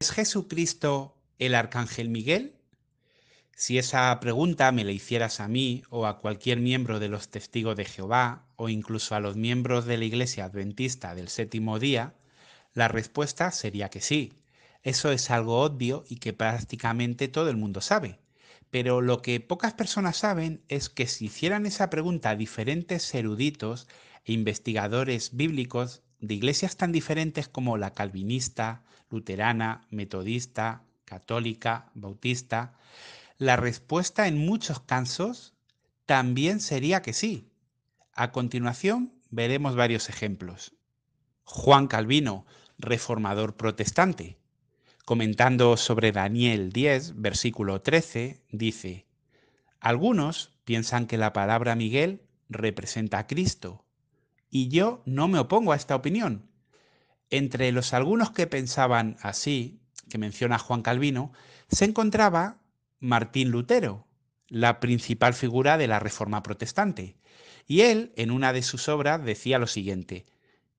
¿Es Jesucristo el arcángel Miguel? Si esa pregunta me la hicieras a mí o a cualquier miembro de los testigos de Jehová o incluso a los miembros de la Iglesia Adventista del séptimo día, la respuesta sería que sí. Eso es algo obvio y que prácticamente todo el mundo sabe. Pero lo que pocas personas saben es que si hicieran esa pregunta a diferentes eruditos e investigadores bíblicos de iglesias tan diferentes como la calvinista, luterana, metodista, católica, bautista, la respuesta en muchos casos también sería que sí. A continuación veremos varios ejemplos. Juan Calvino, reformador protestante, comentando sobre Daniel 10, versículo 13, dice, Algunos piensan que la palabra Miguel representa a Cristo y yo no me opongo a esta opinión. Entre los algunos que pensaban así, que menciona Juan Calvino, se encontraba Martín Lutero, la principal figura de la Reforma Protestante. Y él, en una de sus obras, decía lo siguiente,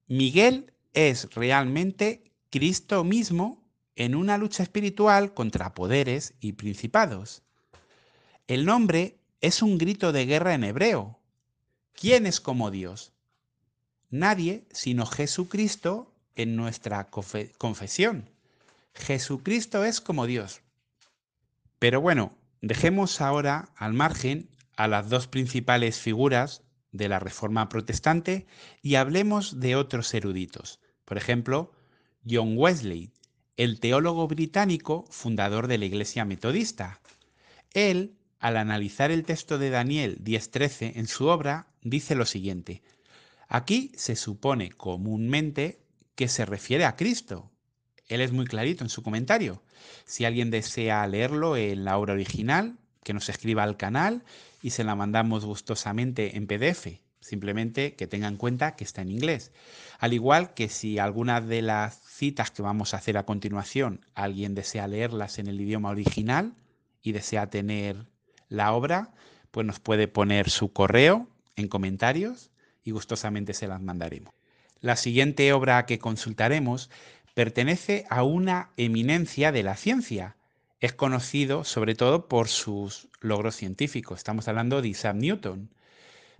Miguel es realmente Cristo mismo en una lucha espiritual contra poderes y principados. El nombre es un grito de guerra en hebreo. ¿Quién es como Dios? nadie sino Jesucristo en nuestra confesión. Jesucristo es como Dios. Pero bueno, dejemos ahora al margen a las dos principales figuras de la Reforma Protestante y hablemos de otros eruditos. Por ejemplo, John Wesley, el teólogo británico fundador de la Iglesia Metodista. Él, al analizar el texto de Daniel 10.13 en su obra, dice lo siguiente, Aquí se supone comúnmente que se refiere a Cristo. Él es muy clarito en su comentario. Si alguien desea leerlo en la obra original, que nos escriba al canal y se la mandamos gustosamente en PDF. Simplemente que tenga en cuenta que está en inglés. Al igual que si alguna de las citas que vamos a hacer a continuación alguien desea leerlas en el idioma original y desea tener la obra, pues nos puede poner su correo en comentarios gustosamente se las mandaremos. La siguiente obra que consultaremos pertenece a una eminencia de la ciencia. Es conocido sobre todo por sus logros científicos. Estamos hablando de Isaac Newton.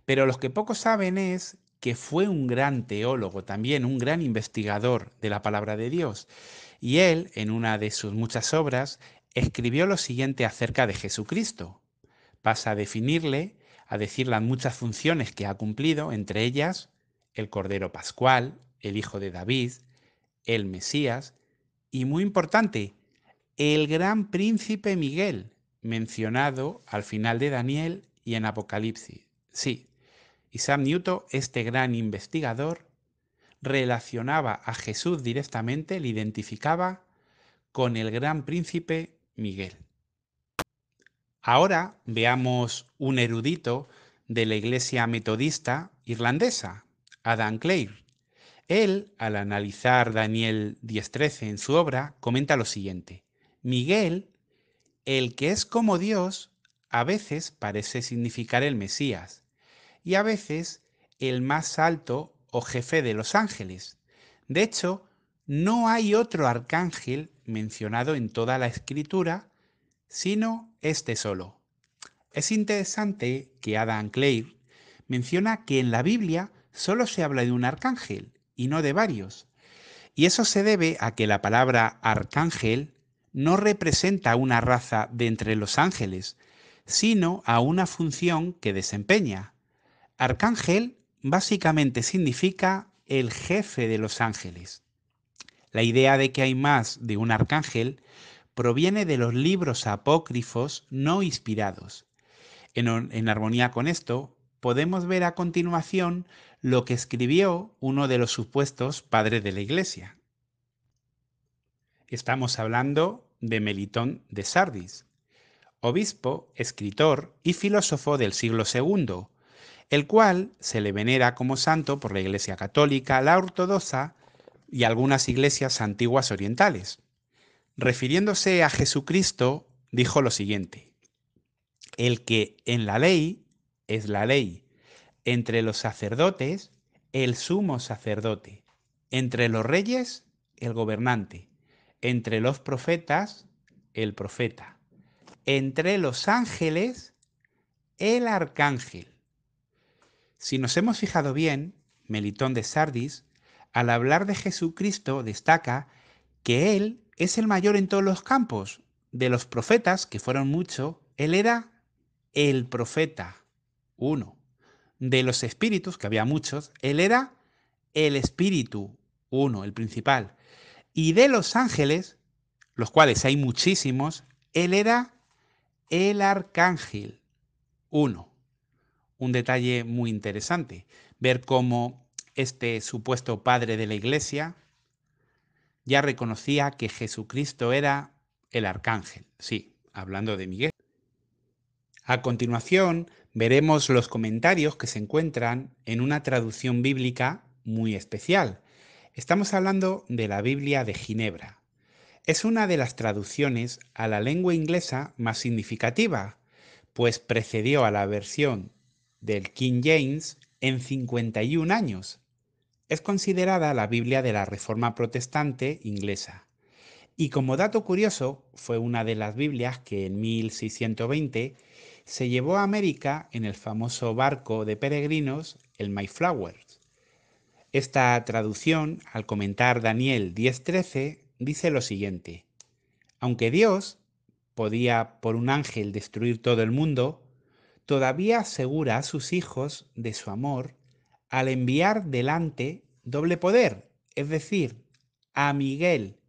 Pero lo que pocos saben es que fue un gran teólogo, también un gran investigador de la palabra de Dios. Y él, en una de sus muchas obras, escribió lo siguiente acerca de Jesucristo. Pasa a definirle a decir las muchas funciones que ha cumplido, entre ellas el Cordero Pascual, el Hijo de David, el Mesías y, muy importante, el gran príncipe Miguel, mencionado al final de Daniel y en Apocalipsis. Sí, y Newton, este gran investigador, relacionaba a Jesús directamente, le identificaba con el gran príncipe Miguel. Ahora veamos un erudito de la Iglesia Metodista irlandesa, Adam Clare. Él, al analizar Daniel 10.13 en su obra, comenta lo siguiente. Miguel, el que es como Dios, a veces parece significar el Mesías y a veces el más alto o jefe de los ángeles. De hecho, no hay otro arcángel mencionado en toda la escritura sino este solo. Es interesante que Adam Clare menciona que en la Biblia solo se habla de un arcángel y no de varios. Y eso se debe a que la palabra arcángel no representa una raza de entre los ángeles, sino a una función que desempeña. Arcángel básicamente significa el jefe de los ángeles. La idea de que hay más de un arcángel proviene de los libros apócrifos no inspirados. En, armonía con esto, podemos ver a continuación lo que escribió uno de los supuestos padres de la Iglesia. Estamos hablando de Melitón de Sardis, obispo, escritor y filósofo del siglo II, el cual se le venera como santo por la Iglesia católica, la ortodoxa y algunas iglesias antiguas orientales refiriéndose a Jesucristo, dijo lo siguiente, el que en la ley es la ley, entre los sacerdotes el sumo sacerdote, entre los reyes el gobernante, entre los profetas el profeta, entre los ángeles el arcángel. Si nos hemos fijado bien, Melitón de Sardis, al hablar de Jesucristo, destaca que Él es el mayor en todos los campos. De los profetas, que fueron muchos, él era el profeta, uno. De los espíritus, que había muchos, él era el espíritu, uno, el principal. Y de los ángeles, los cuales hay muchísimos, él era el arcángel, uno. Un detalle muy interesante, ver cómo este supuesto padre de la iglesia, ya reconocía que Jesucristo era el arcángel, sí, hablando de Miguel. A continuación, veremos los comentarios que se encuentran en una traducción bíblica muy especial. Estamos hablando de la Biblia de Ginebra. Es una de las traducciones a la lengua inglesa más significativa, pues precedió a la versión del King James en 51 años es considerada la Biblia de la Reforma Protestante inglesa. Y como dato curioso, fue una de las Biblias que en 1620 se llevó a América en el famoso barco de peregrinos, el Mayflower. Esta traducción, al comentar Daniel 10:13, dice lo siguiente. Aunque Dios podía por un ángel destruir todo el mundo, todavía asegura a sus hijos de su amor al enviar delante doble poder, es decir, a Miguel,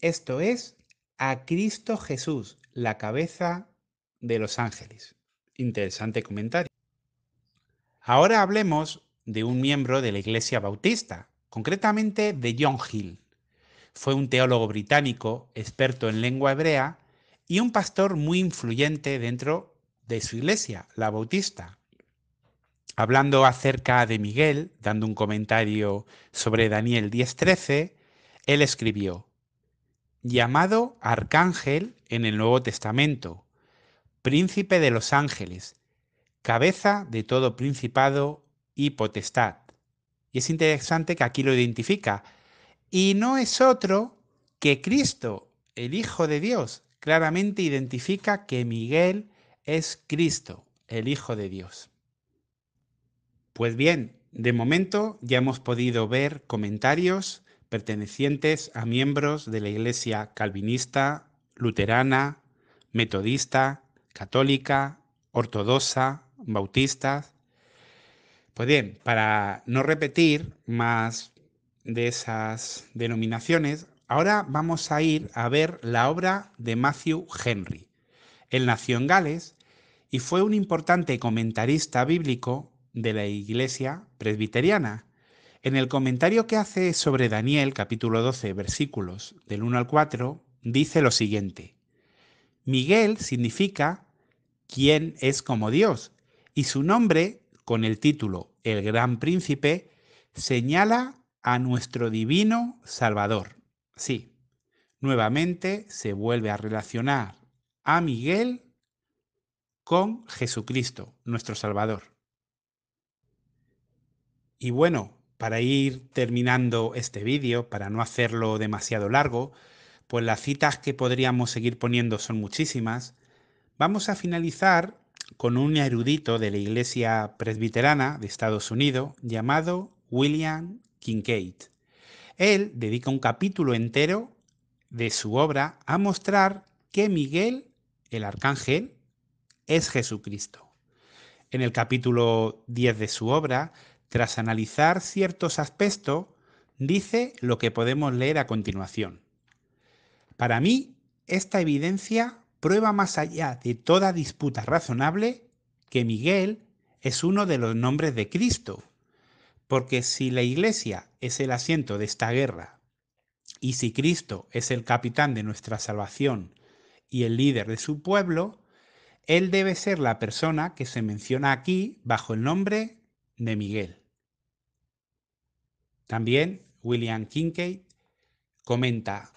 esto es, a Cristo Jesús, la cabeza de los ángeles. Interesante comentario. Ahora hablemos de un miembro de la Iglesia Bautista, concretamente de John Hill. Fue un teólogo británico, experto en lengua hebrea, y un pastor muy influyente dentro de su iglesia, la Bautista, hablando acerca de Miguel, dando un comentario sobre Daniel 10:13, él escribió, llamado arcángel en el Nuevo Testamento, príncipe de los ángeles, cabeza de todo principado y potestad. Y es interesante que aquí lo identifica. Y no es otro que Cristo, el Hijo de Dios. Claramente identifica que Miguel es Cristo, el Hijo de Dios. Pues bien, de momento ya hemos podido ver comentarios pertenecientes a miembros de la Iglesia calvinista, luterana, metodista, católica, ortodoxa, bautista. Pues bien, para no repetir más de esas denominaciones, ahora vamos a ir a ver la obra de Matthew Henry. Él nació en Gales y fue un importante comentarista bíblico de la Iglesia Presbiteriana. En el comentario que hace sobre Daniel capítulo 12 versículos del 1 al 4 dice lo siguiente. Miguel significa quien es como Dios y su nombre, con el título El Gran Príncipe, señala a nuestro divino Salvador. Sí, nuevamente se vuelve a relacionar a Miguel con Jesucristo, nuestro Salvador. Y bueno, para ir terminando este vídeo, para no hacerlo demasiado largo, pues las citas que podríamos seguir poniendo son muchísimas, vamos a finalizar con un erudito de la Iglesia Presbiterana de Estados Unidos llamado William Kincaid. Él dedica un capítulo entero de su obra a mostrar que Miguel, el arcángel, es Jesucristo. En el capítulo 10 de su obra tras analizar ciertos aspectos, dice lo que podemos leer a continuación. Para mí, esta evidencia prueba más allá de toda disputa razonable que Miguel es uno de los nombres de Cristo, porque si la Iglesia es el asiento de esta guerra, y si Cristo es el capitán de nuestra salvación y el líder de su pueblo, Él debe ser la persona que se menciona aquí bajo el nombre de Miguel. También William Kincaid comenta,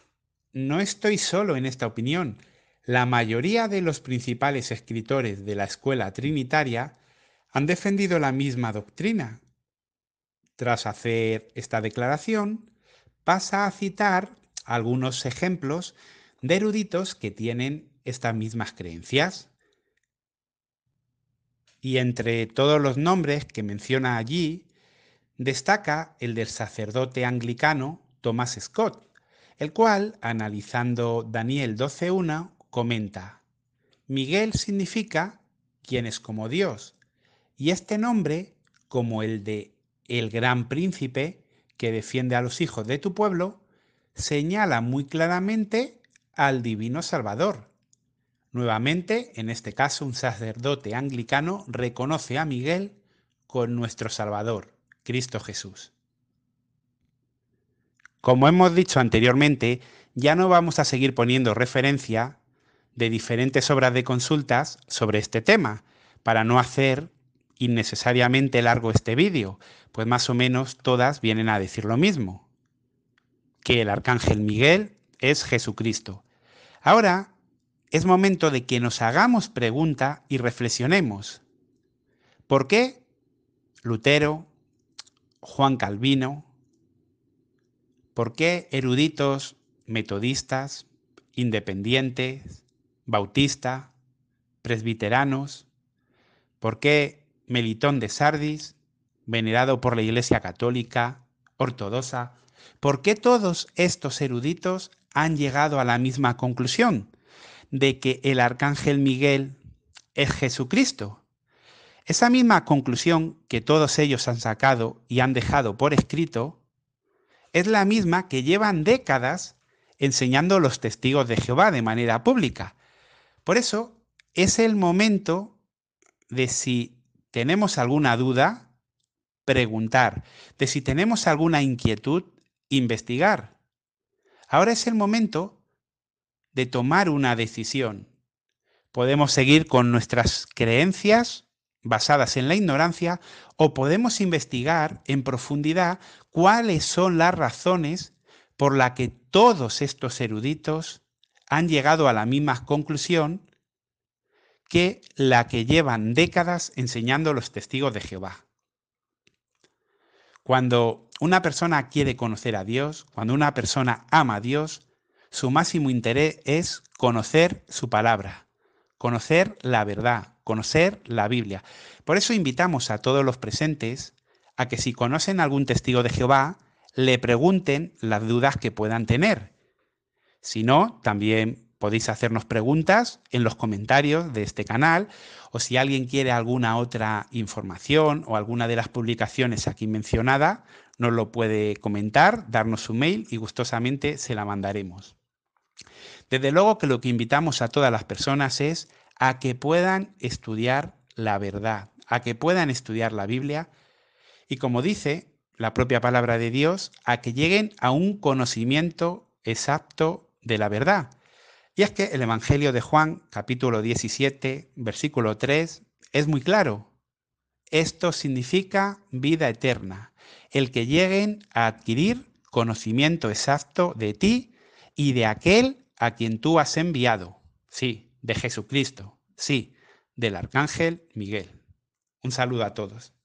no estoy solo en esta opinión. La mayoría de los principales escritores de la escuela trinitaria han defendido la misma doctrina. Tras hacer esta declaración, pasa a citar algunos ejemplos de eruditos que tienen estas mismas creencias. Y entre todos los nombres que menciona allí, destaca el del sacerdote anglicano Thomas Scott, el cual, analizando Daniel 12.1, comenta, Miguel significa quien es como Dios, y este nombre, como el de el gran príncipe que defiende a los hijos de tu pueblo, señala muy claramente al divino Salvador, Nuevamente, en este caso, un sacerdote anglicano reconoce a Miguel con nuestro Salvador, Cristo Jesús. Como hemos dicho anteriormente, ya no vamos a seguir poniendo referencia de diferentes obras de consultas sobre este tema, para no hacer innecesariamente largo este vídeo, pues más o menos todas vienen a decir lo mismo, que el arcángel Miguel es Jesucristo. Ahora es momento de que nos hagamos pregunta y reflexionemos. ¿Por qué Lutero, Juan Calvino, por qué eruditos metodistas, independientes, bautistas, presbiteranos, por qué Melitón de Sardis, venerado por la Iglesia Católica, ortodoxa, por qué todos estos eruditos han llegado a la misma conclusión? de que el arcángel Miguel es Jesucristo. Esa misma conclusión que todos ellos han sacado y han dejado por escrito es la misma que llevan décadas enseñando los testigos de Jehová de manera pública. Por eso es el momento de si tenemos alguna duda, preguntar, de si tenemos alguna inquietud, investigar. Ahora es el momento de tomar una decisión. Podemos seguir con nuestras creencias basadas en la ignorancia o podemos investigar en profundidad cuáles son las razones por las que todos estos eruditos han llegado a la misma conclusión que la que llevan décadas enseñando los testigos de Jehová. Cuando una persona quiere conocer a Dios, cuando una persona ama a Dios, su máximo interés es conocer su palabra, conocer la verdad, conocer la Biblia. Por eso invitamos a todos los presentes a que si conocen algún testigo de Jehová, le pregunten las dudas que puedan tener. Si no, también podéis hacernos preguntas en los comentarios de este canal o si alguien quiere alguna otra información o alguna de las publicaciones aquí mencionada, nos lo puede comentar, darnos su mail y gustosamente se la mandaremos. Desde luego que lo que invitamos a todas las personas es a que puedan estudiar la verdad, a que puedan estudiar la Biblia y como dice la propia palabra de Dios, a que lleguen a un conocimiento exacto de la verdad. Y es que el Evangelio de Juan, capítulo 17, versículo 3, es muy claro. Esto significa vida eterna, el que lleguen a adquirir conocimiento exacto de ti y de aquel a quien tú has enviado, sí, de Jesucristo, sí, del Arcángel Miguel. Un saludo a todos.